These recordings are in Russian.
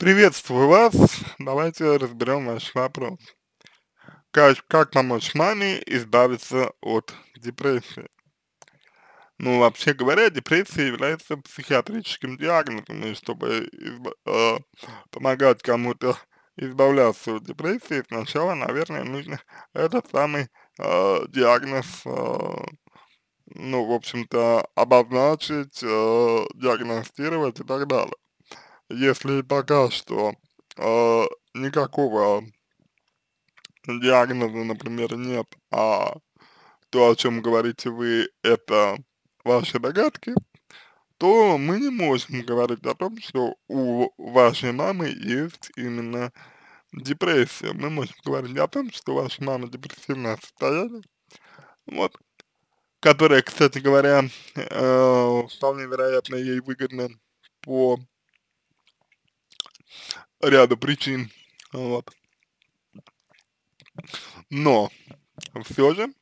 Приветствую вас. Давайте разберем ваш вопрос. Как, как помочь маме избавиться от депрессии? Ну, вообще говоря, депрессия является психиатрическим диагнозом, и чтобы изба э, помогать кому-то избавляться от депрессии, сначала, наверное, нужно этот самый э, диагноз, э, ну, в общем-то, обозначить, э, диагностировать и так далее если пока что э, никакого диагноза, например, нет, а то, о чем говорите вы, это ваши догадки, то мы не можем говорить о том, что у вашей мамы есть именно депрессия. Мы можем говорить о том, что ваша мама депрессивное состояние, вот, которое, кстати говоря, э, вполне вероятно ей выгодно по ряда причин, вот. Но все же,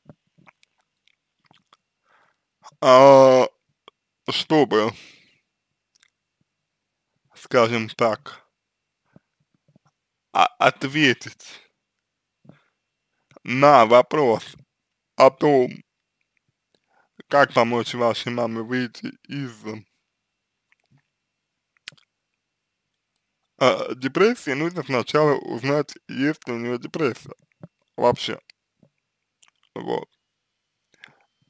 а, чтобы, скажем так, ответить на вопрос о том, как помочь вашей маме выйти из а, депрессии, нужно сначала узнать, есть ли у него депрессия вообще. Вот.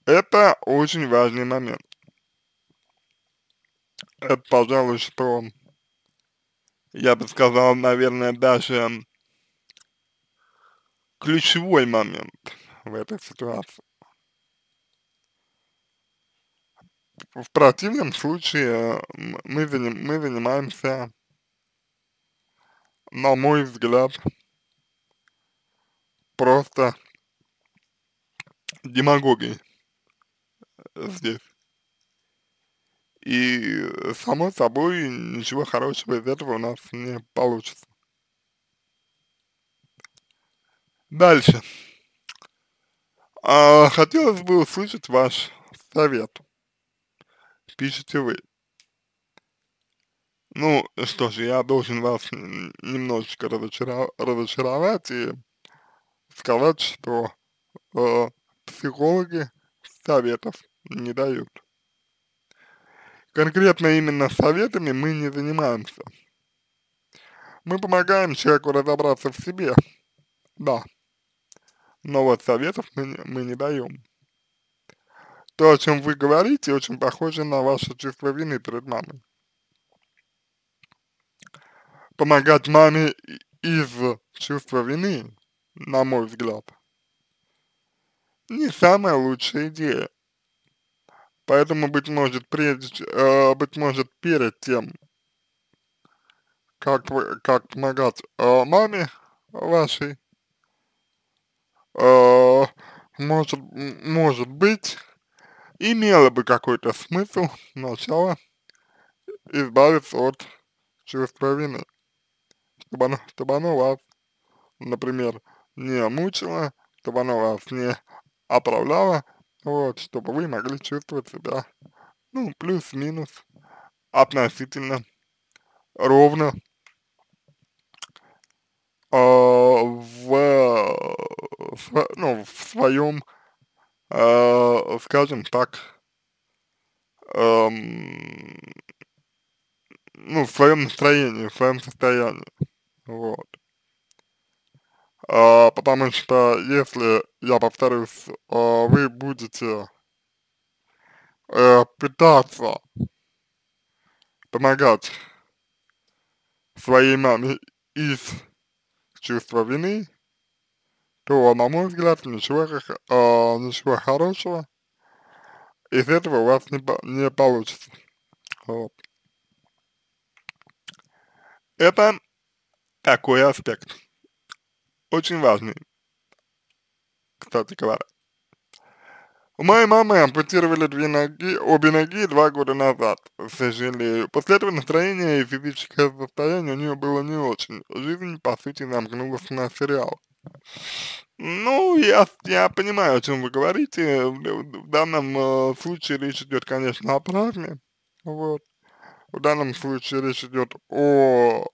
Это очень важный момент. Это, пожалуй, что я бы сказал, наверное, даже ключевой момент в этой ситуации. В противном случае э, мы, заним, мы занимаемся на мой взгляд, просто демагогией здесь. И, само собой, ничего хорошего из этого у нас не получится. Дальше. А, хотелось бы услышать ваш совет. Пишите вы. Ну, что же, я должен вас немножечко разочаровать и сказать, что э, психологи советов не дают. Конкретно именно советами мы не занимаемся. Мы помогаем человеку разобраться в себе, да, но вот советов мы, мы не даем. То, о чем вы говорите, очень похоже на ваше чувство вины перед мамой помогать маме из чувства вины, на мой взгляд, не самая лучшая идея. Поэтому, быть может, прежде, э, быть может, перед тем, как, как помогать э, маме вашей, э, может, может быть, имело бы какой-то смысл сначала избавиться от чувства вины чтобы, чтобы оно вас, например, не мучило, чтобы оно вас не отравляло, вот, чтобы вы могли чувствовать себя, ну, плюс-минус, относительно ровно э, в, в, ну, в своем, э, скажем так, э, ну, в своем настроении, в своем состоянии. Вот. А, потому что если, я повторюсь, а, вы будете э, пытаться помогать своей маме из чувства вины, то, на мой взгляд, ничего, э, ничего хорошего из этого у вас не, не получится. Вот. Это такой аспект. Очень важный, кстати говоря. У моей мамы ампутировали две ноги, обе ноги два года назад, сожалею. После этого настроение и физическое состояние у нее было не очень. Жизнь, по сути, замкнулась на сериал. Ну, я, я понимаю, о чем вы говорите. В, в данном э, случае речь идет, конечно, о травме. Вот. В данном случае речь идет о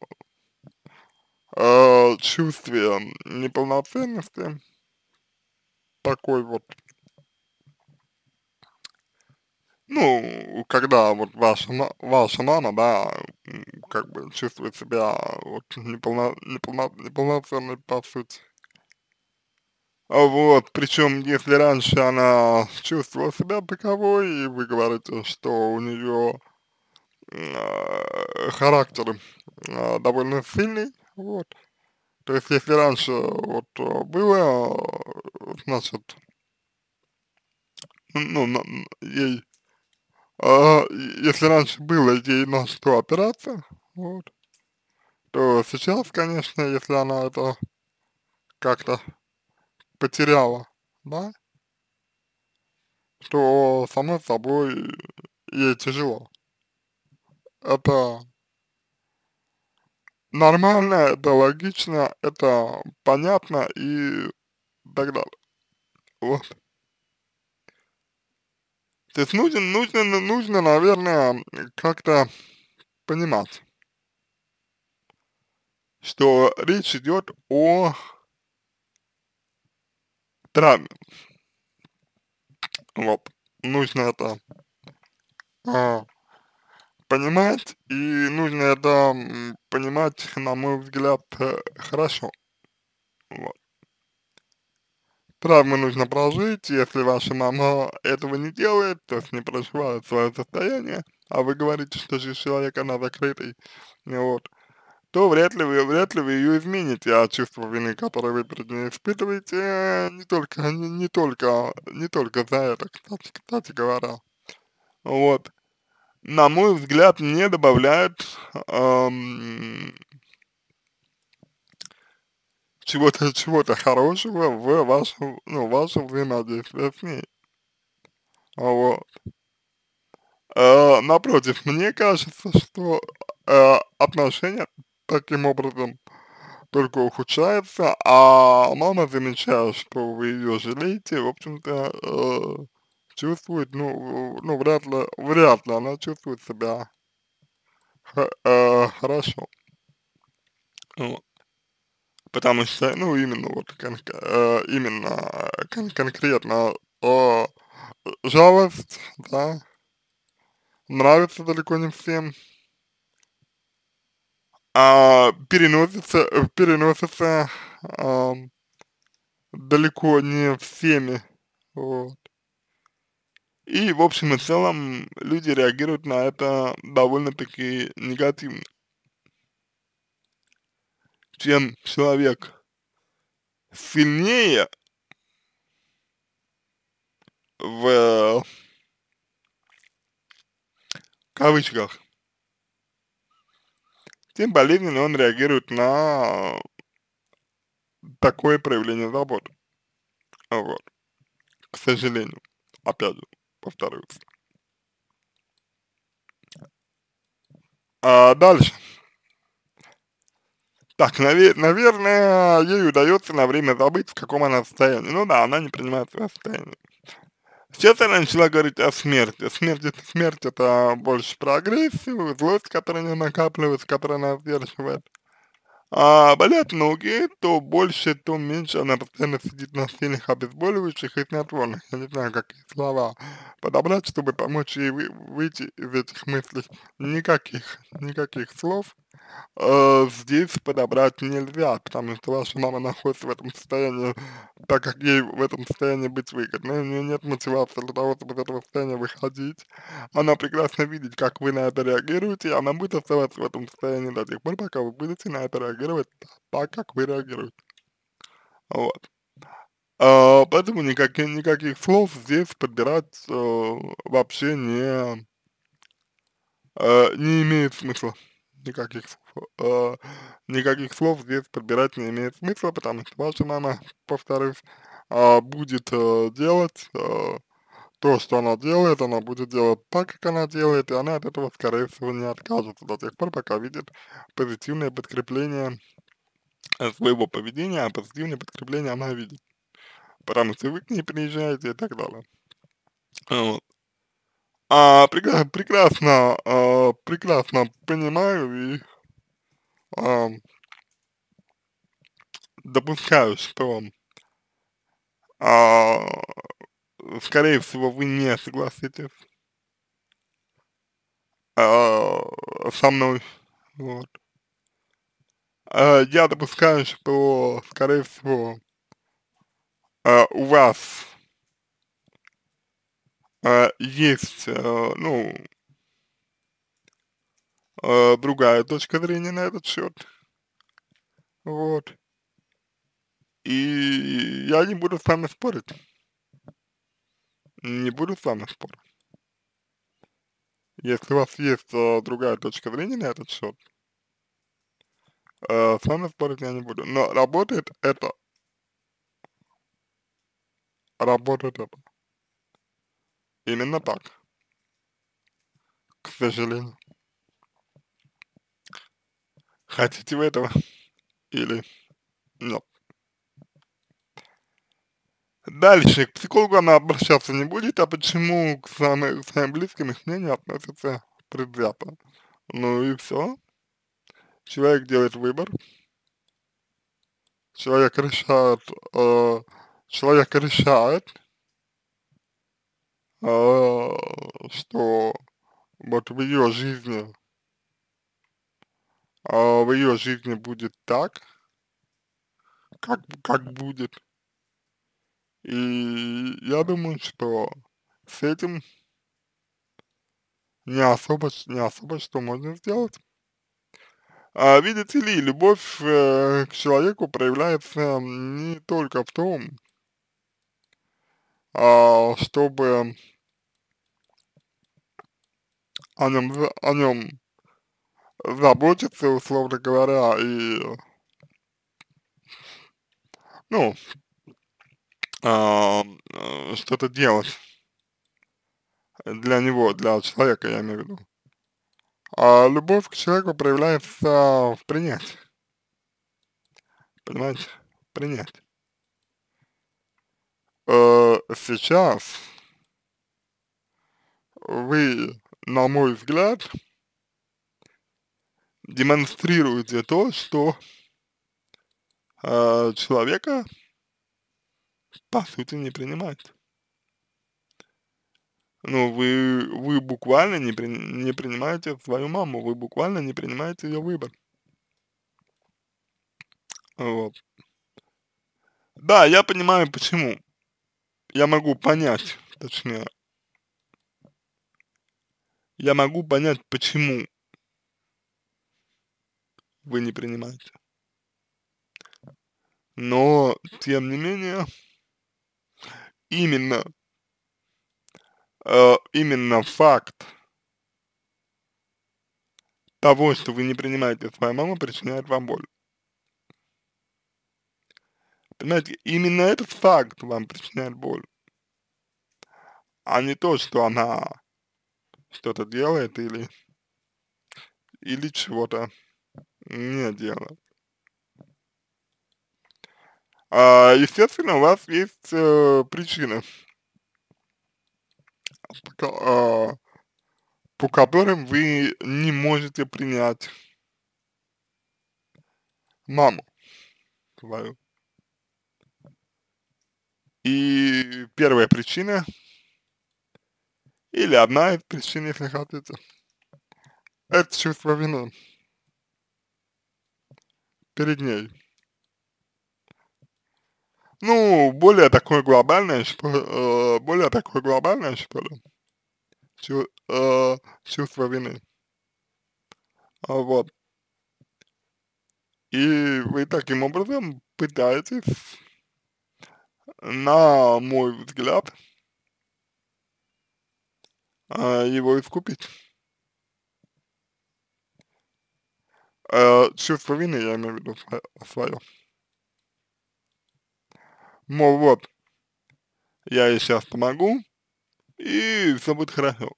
э, чувстве неполноценности, такой вот, ну, когда вот ваша, ваша мама, да, как бы чувствует себя вот неполно, неполно, неполноценной по сути. А вот, причем, если раньше она чувствовала себя таковой, и вы говорите, что у нее э, характер э, довольно сильный, вот. То есть, если раньше вот э, было, э, значит, ну, ей, а, если раньше было ей на что опираться, вот, то сейчас, конечно, если она это как-то потеряла, да, то само собой ей тяжело. Это нормально, это логично, это понятно и так далее. Вот. То есть нужно, нужно, нужно, наверное, как-то понимать, что речь идет о травме. Вот. Нужно это а, понимать, и нужно это понимать, на мой взгляд, э, хорошо. Вот. Травмы нужно прожить, если ваша мама этого не делает, то есть не проживает свое состояние, а вы говорите, что же человек, она закрытый, вот, то вряд ли вы, вряд ли вы ее измените, а чувство вины, которое вы перед ней испытываете, э, не только, не, не только, не только за это, кстати, кстати говоря. Вот на мой взгляд, не добавляет эм, чего-то чего хорошего в ваше, ну, ваше взаимодействие с ней. Вот. Э, напротив, мне кажется, что э, отношения таким образом только ухудшаются, а мама замечает, что вы ее жалеете, в общем-то, э, чувствует, ну, ну вряд ли, вряд ли она чувствует себя э, хорошо. Вот. Потому что, ну, именно вот, кон э, именно кон конкретно э, жалость, да, нравится далеко не всем, а переносится, переносится а, далеко не всеми, вот. И в общем и целом люди реагируют на это довольно-таки негативно. Чем человек сильнее в кавычках, тем болезненно он реагирует на такое проявление заботы. Вот. К сожалению. Опять же повторюсь. А дальше. Так, навер наверное, ей удается на время забыть, в каком она состоянии. Ну да, она не принимает свое состояние. Сейчас она начала говорить о смерти. Смерть, это смерть это больше про агрессию, злость, которая не накапливается, которая она сдерживает а, болят ноги, то больше, то меньше она постоянно сидит на сильных обезболивающих и снотворных. Я не знаю, какие слова подобрать, чтобы помочь ей выйти из этих мыслей. Никаких, никаких слов э, здесь подобрать нельзя, потому что ваша мама находится в этом состоянии, так как ей в этом состоянии быть выгодно, у нее нет мотивации для того, чтобы из этого состояния выходить. Она прекрасно видит, как вы на это реагируете, и она будет оставаться в этом состоянии до тех пор, пока вы будете на это реагировать так, как вы реагируете. Вот. Э, поэтому никаких, никаких слов здесь подбирать э, вообще не, э, не имеет смысла никаких, э, никаких слов здесь подбирать не имеет смысла, потому что ваша мама, повторюсь, э, будет э, делать э, то, что она делает, она будет делать так, как она делает, и она от этого, скорее всего, не откажется до тех пор, пока видит позитивное подкрепление э, своего поведения, а позитивное подкрепление она видит. Потому что вы к ней приезжаете и так далее. Вот. А, прекрасно, а, прекрасно понимаю и а, допускаю, что а, скорее всего вы не согласитесь а, со мной, вот. А, я допускаю, что скорее всего а, у вас а, есть, э, ну, э, другая точка зрения на этот счет. Вот. И я не буду с вами спорить. Не буду с вами спорить. Если у вас есть э, другая точка зрения на этот счет, с вами спорить я не буду. Но работает это. Работает это. Именно так. К сожалению. Хотите вы этого или нет? Дальше, к психологу она обращаться не будет, а почему к, самой, к своим близким их мнению относятся предвзято? Ну и все. Человек делает выбор. Человек решает, э, человек решает, а, что вот в ее жизни, а в ее жизни будет так, как, как будет. И я думаю, что с этим не особо, не особо что можно сделать. А, видите ли, любовь э, к человеку проявляется не только в том, э, чтобы о нем, о нем заботиться, условно говоря, и, ну, а, э, что-то делать для него, для человека, я имею в виду. А любовь к человеку проявляется в принятии. Понимаете? Принять. Э, сейчас вы на мой взгляд, демонстрирует где то, что э, человека по сути не принимает. Ну, вы, вы буквально не, при, не принимаете свою маму, вы буквально не принимаете ее выбор. Вот. Да, я понимаю почему. Я могу понять, точнее, я могу понять, почему вы не принимаете. Но, тем не менее, именно, э, именно факт того, что вы не принимаете свою маму, причиняет вам боль. Понимаете, именно этот факт вам причиняет боль, а не то, что она что-то делает или, или чего-то не делает. А, естественно, у вас есть э, причина, по, э, по которым вы не можете принять маму свою. И первая причина или одна из причин, если хотите. Это чувство вины перед ней. Ну, более такое глобальное, что, э, более такое глобальное, что ли, Чу, э, чувство вины. А вот. И вы таким образом пытаетесь, на мой взгляд, а, его искупить. Э, а, чувство вины, я имею в виду свое. Мол, вот, я ей сейчас помогу, и все будет хорошо.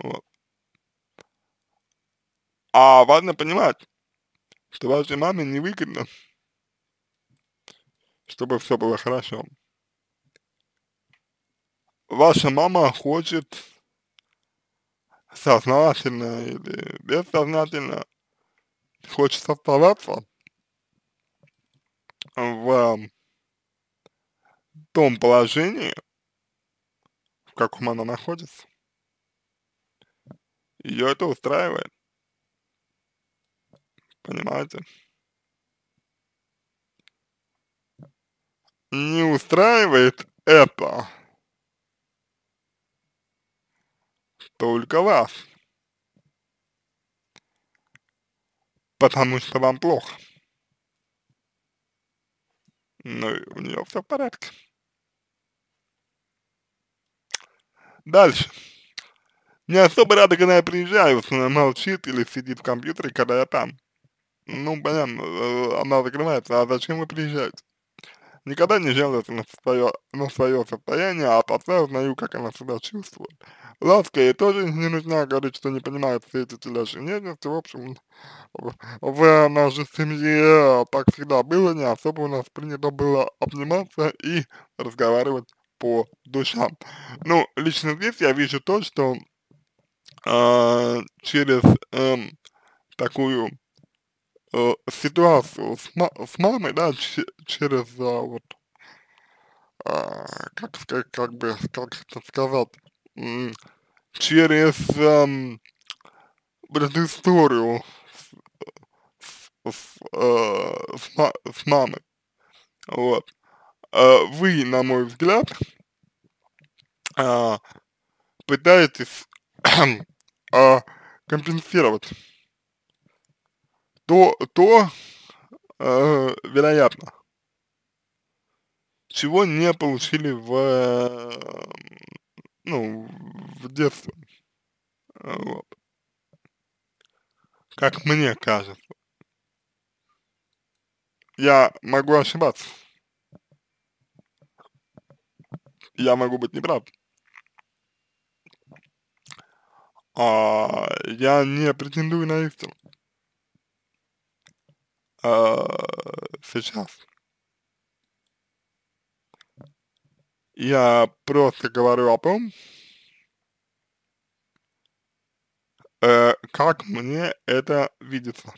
Вот. А важно понимать, что вашей маме не выгодно, чтобы все было хорошо ваша мама хочет сознательно или бессознательно хочет оставаться в том положении, в каком она находится. Ее это устраивает. Понимаете? Не устраивает это только вас. Потому что вам плохо. Ну, у нее все в порядке. Дальше. Не особо рада, когда я приезжаю, если она молчит или сидит в компьютере, когда я там. Ну, понятно, э, э, она закрывается, а зачем вы приезжаете? Никогда не жалуется на свое, на свое состояние, а пока знаю, как она себя чувствует. Ласка ей тоже не нужна, говорить, что не понимает все эти телячьи нежности. В общем, в, в нашей семье а так всегда было, не особо у нас принято было обниматься и разговаривать по душам. Ну, лично здесь я вижу то, что э, через э, такую э, ситуацию с, с мамой, да, через а, вот, а, как, сказать как бы, как это сказать, через эм, предысторию с, с, э, с, с мамой. Вот. Э, вы, на мой взгляд, э, пытаетесь э, компенсировать то, то э, вероятно, чего не получили в, э, ну, в детстве. Вот. Как мне кажется. Я могу ошибаться. Я могу быть неправ. А, я не претендую на истину. Э, сейчас. Я просто говорю о том, э, как мне это видится.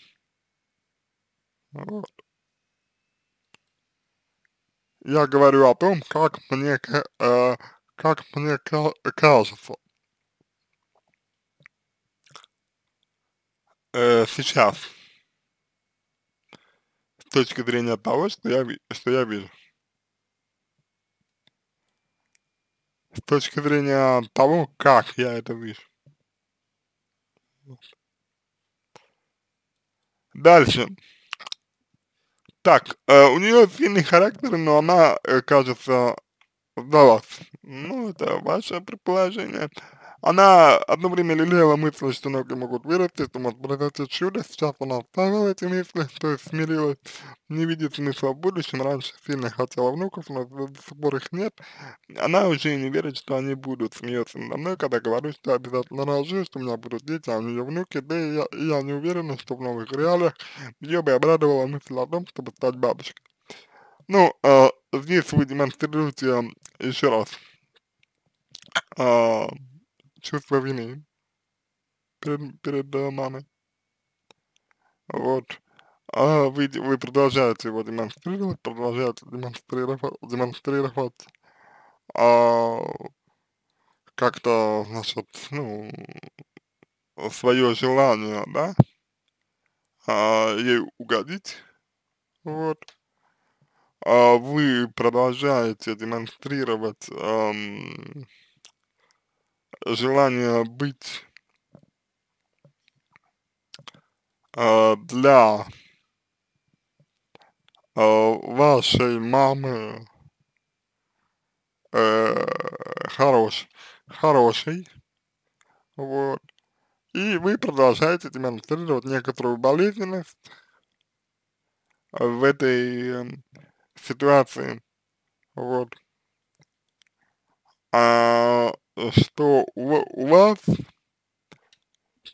Вот. Я говорю о том, как мне, э, как мне кажется. Э, сейчас с точки зрения того, что я, что я вижу. С точки зрения того, как я это вижу. Дальше. Так, э, у нее сильный характер, но она, э, кажется, сдалась. Ну, это ваше предположение. Она одно время лелеяла мысль, что ноги могут вырасти, что может произойти чудо. Сейчас она оставила эти мысли, то есть смирилась, не видит смысла в будущем. Раньше сильно хотела внуков, но до сих пор их нет. Она уже не верит, что они будут. Смеется надо мной, когда говорю, что обязательно рожу, что у меня будут дети, а у нее внуки. Да и я, и я не уверена, что в новых реалиях ее бы обрадовала мысль о том, чтобы стать бабушкой. Ну, э, здесь вы демонстрируете еще раз. Э, чувство вины перед, перед э, мамой. Вот. А вы, вы продолжаете его демонстрировать, продолжаете демонстрировать, демонстрировать а, как-то, значит, ну, свое желание, да, а, ей угодить, вот. А вы продолжаете демонстрировать эм, желание быть э, для э, вашей мамы э, хорош, хорошей вот, и вы продолжаете демонстрировать некоторую болезненность э, в этой э, ситуации, вот. А, что у, у вас,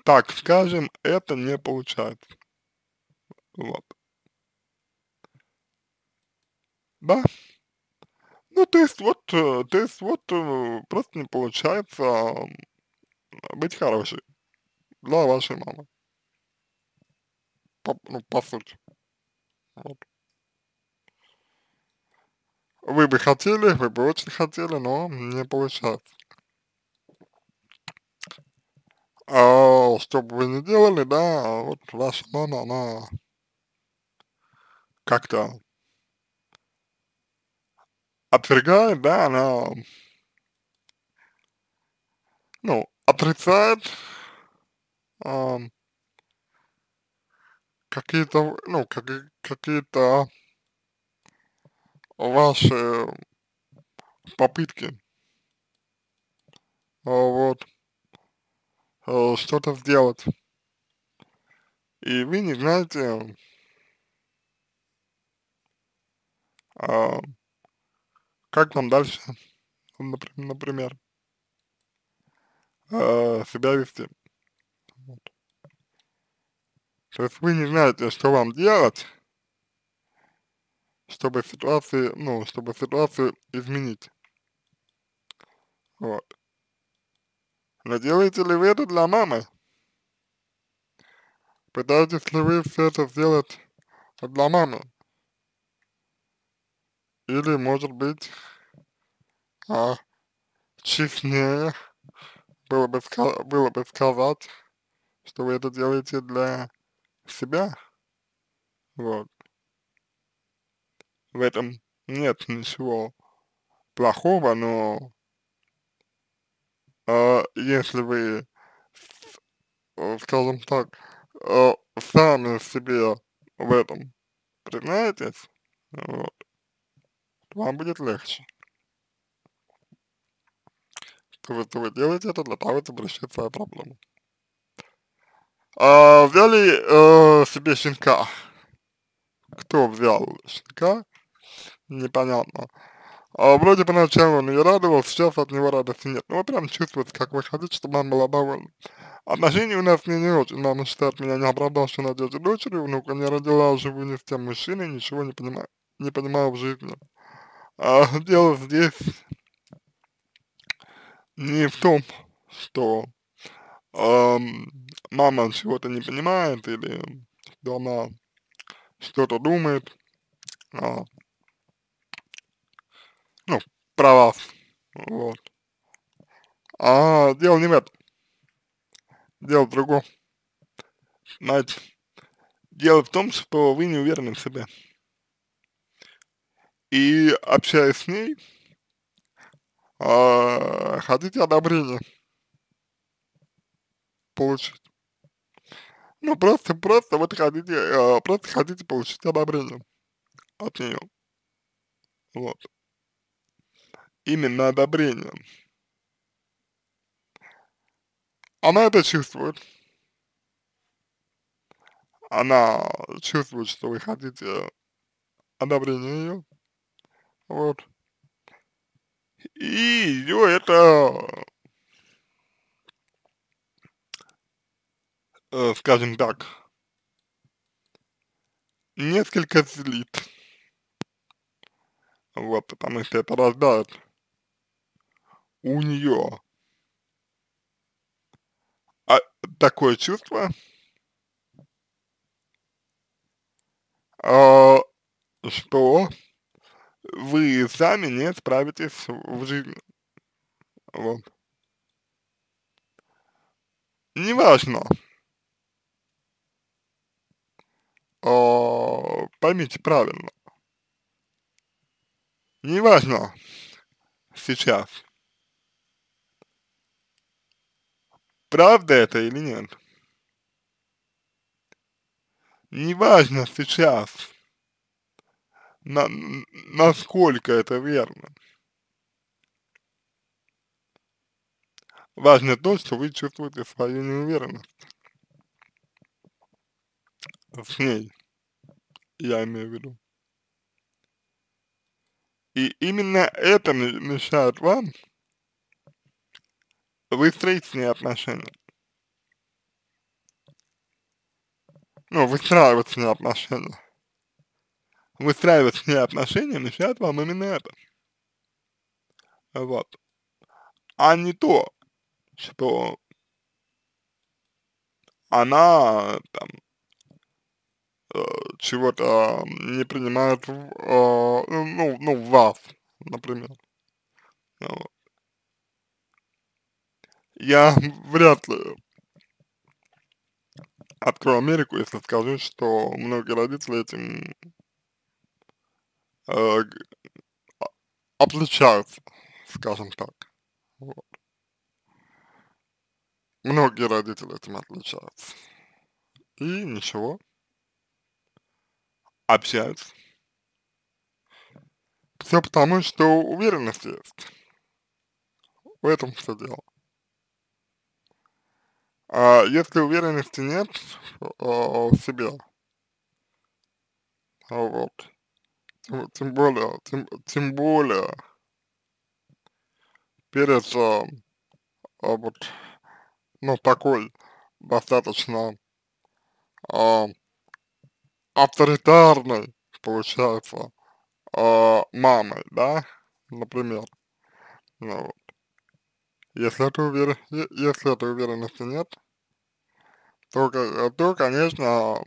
так скажем, это не получается. Вот. Да? Ну, то есть вот, э, то есть вот э, просто не получается быть хорошей для вашей мамы. По, ну, по сути. Вот. Вы бы хотели, вы бы очень хотели, но не получается. А, что бы вы ни делали, да, вот ваша мама, она как-то отвергает, да, она, ну, отрицает э, какие-то, ну, как, какие-то ваши попытки, а вот, Э, что-то сделать. И вы не знаете, э, как нам дальше, например, э, себя вести. Вот. То есть вы не знаете, что вам делать, чтобы ситуацию, ну, чтобы ситуацию изменить. Вот. Но делаете ли вы это для мамы? Пытаетесь ли вы все это сделать для мамы? Или, может быть, а, честнее было бы, было бы сказать, что вы это делаете для себя. Вот. В этом нет ничего плохого, но а, если вы, э, скажем так, э, сами себе в этом признаетесь, вот, вам будет легче. Что вы, что вы делаете это для того, чтобы решить свою проблему. А, взяли э, себе щенка. Кто взял щенка? Непонятно. А, вроде поначалу он ее радовал, сейчас от него радости нет. Ну, вы прям чувствуете, как вы хотите, чтобы она была довольна. Отношения у нас не, не очень. Мама считает меня не оправдавшей надежды дочери, внука не родила, а живу не с тем мужчиной, ничего не понимаю, не понимаю в жизни. А, дело здесь не в том, что эм, мама чего-то не понимает или что она что-то думает, а, правах. Вот. А дело не в этом. Дело в другом. Знаете, дело в том, что вы не уверены в себе. И общаясь с ней, э, хотите одобрения получить. Ну, просто, просто вот хотите, э, просто хотите получить одобрение от нее. Вот именно одобрением. Она это чувствует. Она чувствует, что вы хотите одобрения ее. Вот. И ее это, э, скажем так, несколько злит. Вот, потому что это рождает у нее а, такое чувство, э, что вы сами не справитесь в жизни. Вот. Неважно. Э, поймите правильно. Неважно сейчас. Правда это или нет? Неважно сейчас, на, насколько это верно. Важно то, что вы чувствуете свою неуверенность с ней, я имею в виду. И именно это мешает вам выстроить с ней отношения. Ну, выстраивать с ней отношения. Выстраивать с ней отношения мешает вам именно это. Вот. А не то, что она там э, чего-то не принимает, э, ну, ну, вас, например. Вот я вряд ли открою Америку, если скажу, что многие родители этим э, а, отличаются, скажем так. Вот. Многие родители этим отличаются. И ничего. Общаются. Все потому, что уверенность есть. В этом все дело. А если уверенности нет а, в себе, а вот, тем, тем более, тем, тем более перед а, а вот, ну, такой достаточно а, авторитарной, получается, а, мамой, да, например, ну, вот. Если это, увер... если это уверенности нет, то, э, то конечно,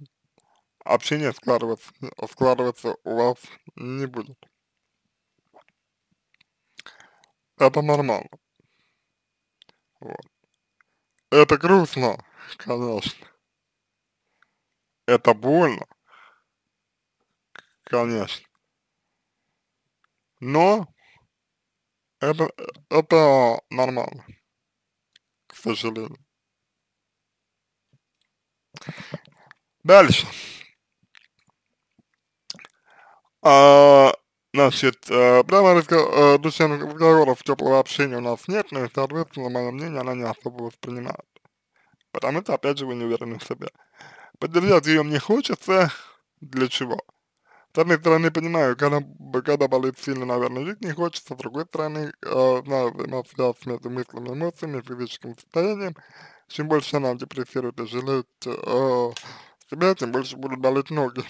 общение складываться, складываться у вас не будет. Это нормально. Вот. Это грустно, конечно. Это больно, конечно. Но это, это нормально, к сожалению. Дальше. А, значит, э, прямо разговор, э, душевных разговоров, теплого общения у нас нет, но, соответственно, мое мнение она не особо воспринимает. Потому что, опять же, вы не уверены в себе. Поддержать ее мне хочется. Для чего? С одной стороны, понимаю, когда, когда болит сильно, наверное, жить не хочется, с другой стороны, э, знаю, взаимосвязь между мыслями, эмоциями, физическим состоянием, чем больше она депрессирует и жалеет э, себя, тем больше будут болеть ноги.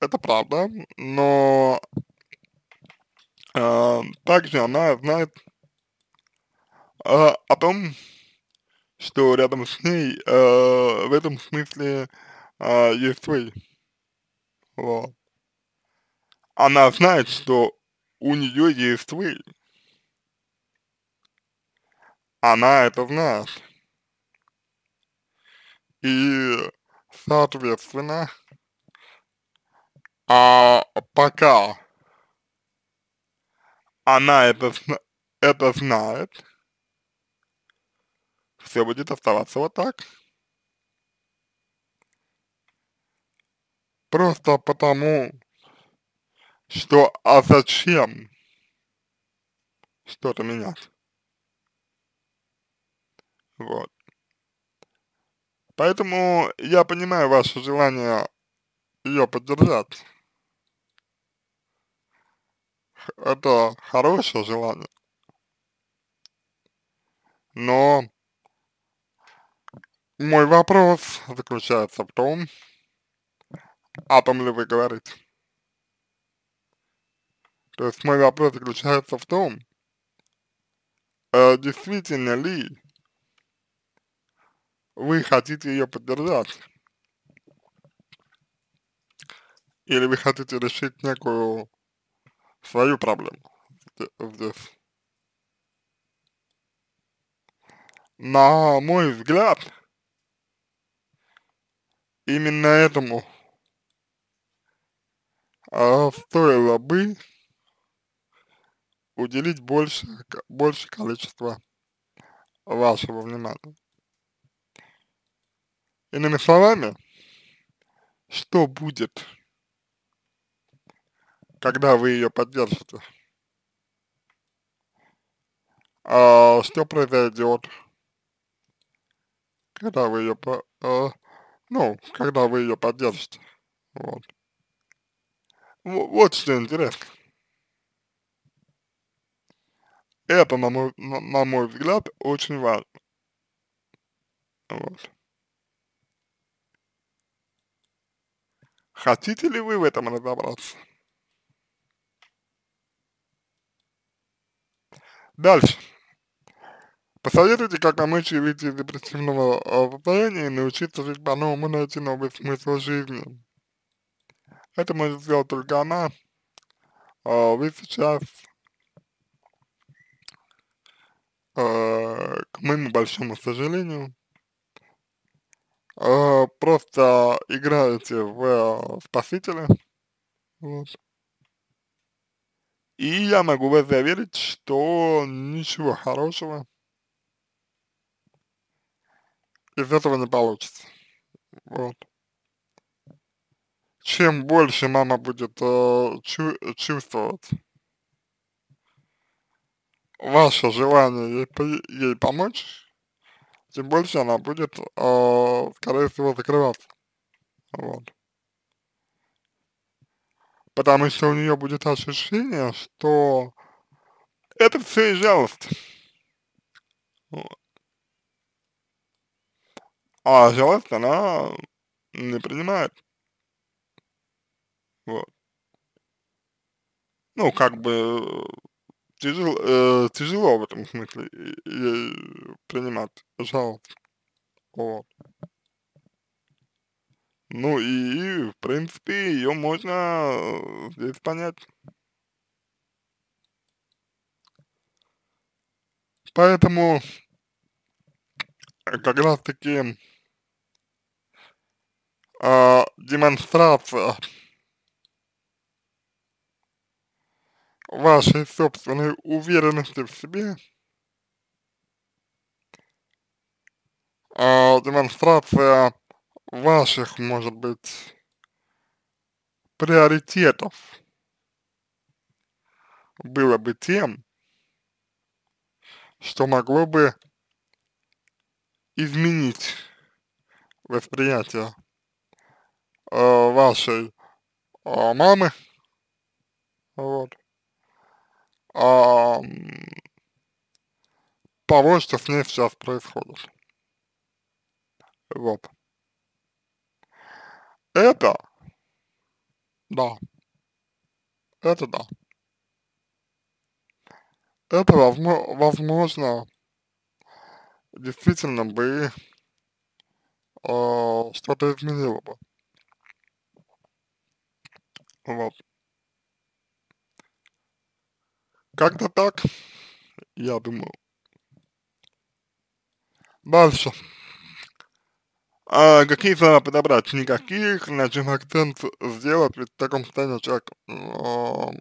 Это правда, но э, также она знает э, о том, что рядом с ней э, в этом смысле э, есть вы. Вот. Она знает, что у нее есть вы. Она это знает. И, соответственно, а пока она это, это знает, все будет оставаться вот так. Просто потому, что а зачем что-то менять? Вот. Поэтому я понимаю ваше желание ее поддержать. Это хорошее желание. Но мой вопрос заключается в том, о том ли вы говорите. То есть мой вопрос заключается в том, э, действительно ли вы хотите ее поддержать. Или вы хотите решить некую свою проблему здесь. На мой взгляд, именно этому а, стоило бы уделить больше, больше количества вашего внимания. Иными словами, что будет, когда вы ее поддержите? А что произойдет, когда вы ее, по, а, ну, когда вы ее поддержите? Вот. Вот что интересно. Это, на мой, на, на мой взгляд, очень важно. Вот. Хотите ли вы в этом разобраться? Дальше. Посоветуйте, как помочь ей выйти из депрессивного состояния а, и научиться жить по-новому, найти новый смысл жизни. Это может сделать только она. А, вы сейчас, а, к моему большому сожалению, Э, просто играете в э, спасителя. Вот. И я могу вас заверить, что ничего хорошего из этого не получится. Вот. Чем больше мама будет э, чу чувствовать ваше желание ей, ей помочь, тем больше она будет, э, скорее всего, закрываться. Вот. Потому что у нее будет ощущение, что это все и жалость. Вот. А жалость она не принимает. Вот. Ну, как бы тяжело, э, тяжело в этом смысле ей принимать жалоб. Вот. Ну и, в принципе, ее можно э, здесь понять. Поэтому э, как раз таки э, а, демонстрация вашей собственной уверенности в себе, а демонстрация ваших, может быть, приоритетов было бы тем, что могло бы изменить восприятие э, вашей э, мамы, вот, а, того, что с ней сейчас происходит. Вот. Это, да, это да. Это возможно, действительно бы э, что-то изменило бы. Вот. Как-то так, я думаю. Дальше. А какие слова подобрать? Никаких, на чем акцент сделать, ведь в таком состоянии человек э,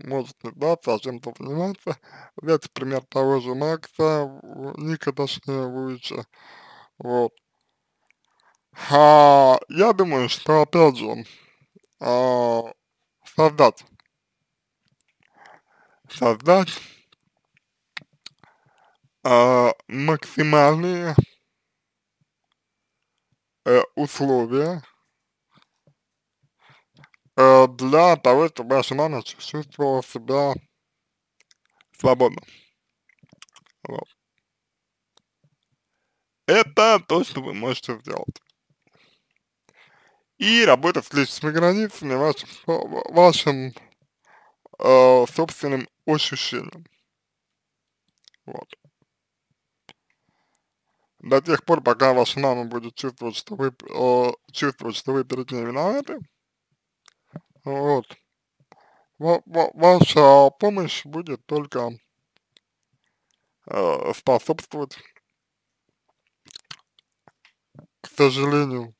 может не а чем-то заниматься. Взять пример того же Макса, Ника, точнее, Вуича. Вот. А, я думаю, что, опять же, а, создать создать э, максимальные э, условия э, для того, чтобы ваша мама чувствовала себя свободно. Вот. Это то, что вы можете сделать. И работать с личными границами, вашим, вашим э, собственным очень сильно. Вот. До тех пор, пока ваша мама будет чувствовать, что вы, э, чувствовать, что вы перед ней виноваты, вот, в, в, ваша помощь будет только э, способствовать, к сожалению,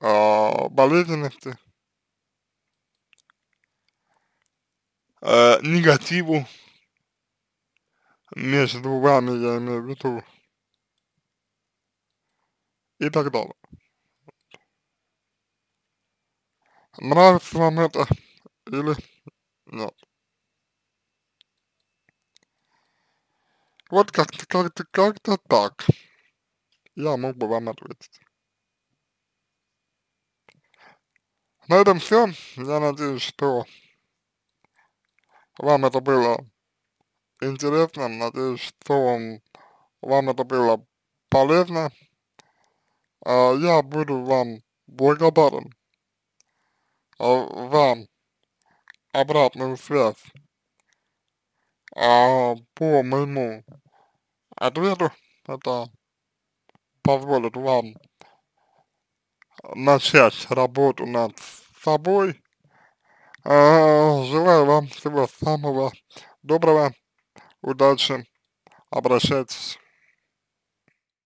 э, болезненности э, негативу между вами, я имею в виду, и так далее. Нравится вам это или нет? Вот как-то, как-то, как-то так я мог бы вам ответить. На этом все. Я надеюсь, что вам это было интересно. Надеюсь, что вам, вам это было полезно. А, я буду вам благодарен а, вам обратную связь а, по моему ответу. Это позволит вам начать работу над собой а, желаю вам всего самого доброго, удачи, обращайтесь.